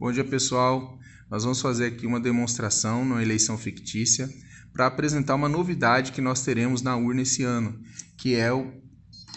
Bom dia pessoal, nós vamos fazer aqui uma demonstração numa eleição fictícia para apresentar uma novidade que nós teremos na urna esse ano, que é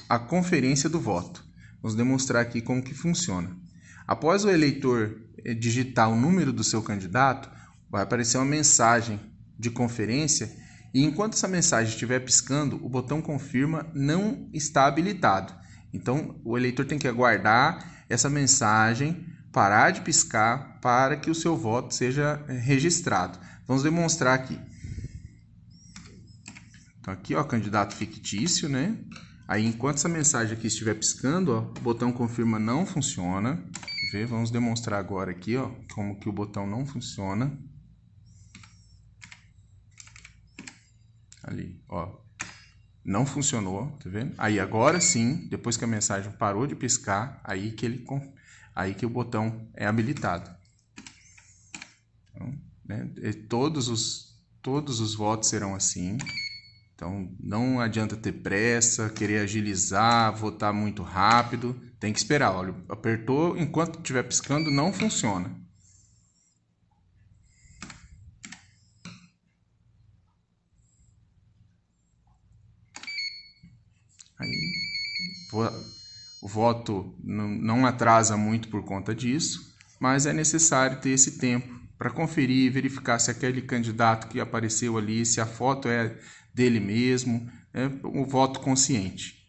a conferência do voto. Vamos demonstrar aqui como que funciona. Após o eleitor eh, digitar o número do seu candidato, vai aparecer uma mensagem de conferência e enquanto essa mensagem estiver piscando, o botão confirma não está habilitado. Então, o eleitor tem que aguardar essa mensagem parar de piscar para que o seu voto seja eh, registrado. Vamos demonstrar aqui. Então aqui, ó, candidato fictício, né? Aí enquanto essa mensagem aqui estiver piscando, ó, o botão confirma não funciona. Ver, vamos demonstrar agora aqui, ó, como que o botão não funciona. Ali, ó. Não funcionou, tá vendo? Aí agora sim, depois que a mensagem parou de piscar, aí que ele confirma aí que o botão é habilitado. Então, né, todos, os, todos os votos serão assim. Então, não adianta ter pressa, querer agilizar, votar muito rápido. Tem que esperar. Olha, apertou, enquanto estiver piscando, não funciona. Aí, vou o voto não atrasa muito por conta disso, mas é necessário ter esse tempo para conferir e verificar se aquele candidato que apareceu ali, se a foto é dele mesmo, é o voto consciente.